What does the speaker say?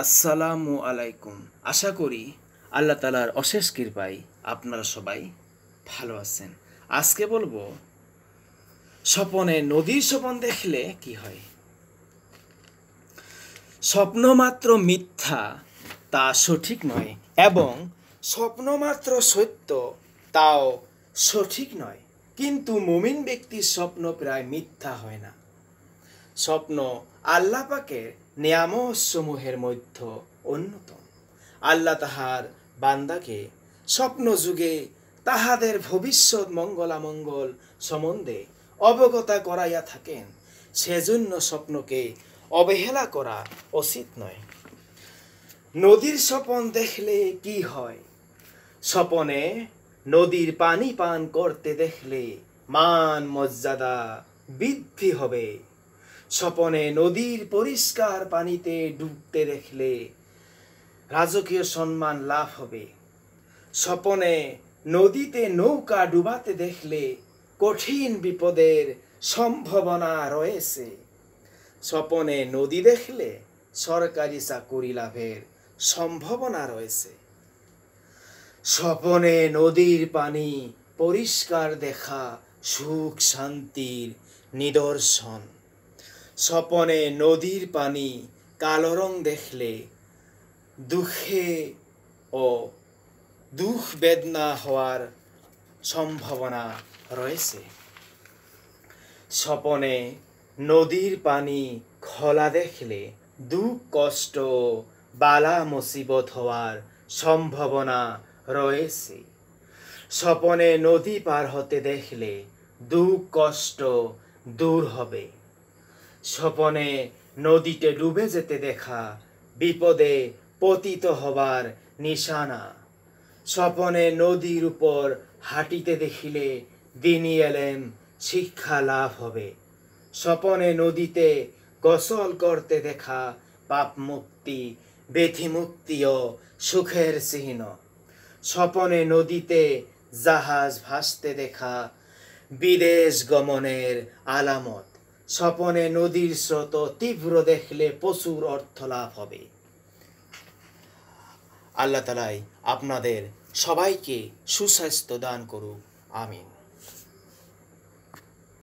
আসসালামু আলাইকুম আশা করি আল্লাহ তালার অশেষ কৃপায় আপনারা সবাই ভালো আছেন আজকে বলবো স্বপনে নদীর স্বপন দেখলে কি হয় স্বপ্ন মাত্র মিথ্যা তা সঠিক নয় এবং স্বপ্ন মাত্র সত্য তাও সঠিক নয় কিন্তু মুমিন ব্যক্তির স্বপ্ন প্রায় মিথ্যা হয় না স্বপ্ন আল্লাপাকের নিয়ামসমূহের মধ্যে অন্যতম আল্লাহ তাহার বান্দাকে স্বপ্ন যুগে তাহাদের ভবিষ্যৎ মঙ্গলামঙ্গল সম্বন্ধে অবগত করাইয়া থাকেন সেজন্য স্বপ্নকে অবহেলা করা উচিত নয় নদীর স্বপন দেখলে কি হয় স্বপনে নদীর পানি পান করতে দেখলে মান মর্যাদা বৃদ্ধি হবে স্বপনে নদীর পরিষ্কার পানিতে ডুবতে রেখলে রাজকীয় সম্মান লাভ হবে স্বপনে নদীতে নৌকা ডুবাতে দেখলে কঠিন বিপদের সম্ভাবনা রয়েছে স্বপনে নদী দেখলে সরকারি চাকরি লাভের সম্ভাবনা রয়েছে স্বপনে নদীর পানি পরিষ্কার দেখা সুখ শান্তির নিদর্শন স্বপনে নদীর পানি কালো রং দেখলে দুঃখে ও দুঃখ বেদনা হওয়ার সম্ভাবনা রয়েছে স্বপনে নদীর পানি খোলা দেখলে দুঃখ কষ্ট বালা মুসিবত হওয়ার সম্ভাবনা রয়েছে স্বপনে নদী পার হতে দেখলে দুঃখ কষ্ট দূর হবে স্বপনে নদীতে ডুবে যেতে দেখা বিপদে পতিত হবার নিশানা স্বপনে নদীর উপর হাঁটিতে দেখিলে দিনই এলেম শিক্ষা লাভ হবে স্বপনে নদীতে গসল করতে দেখা পাপ মুক্তি ব্যথি মুক্তি ও সুখের চিহ্ন স্বপনে নদীতে জাহাজ ভাসতে দেখা বিদেশ গমনের আলামত স্বপনে নদীর স্রোত তীব্র দেখলে পশুর অর্থ লাভ হবে আল্লাহ তালাই আপনাদের সবাইকে সুস্বাস্থ্য দান করুক আমিন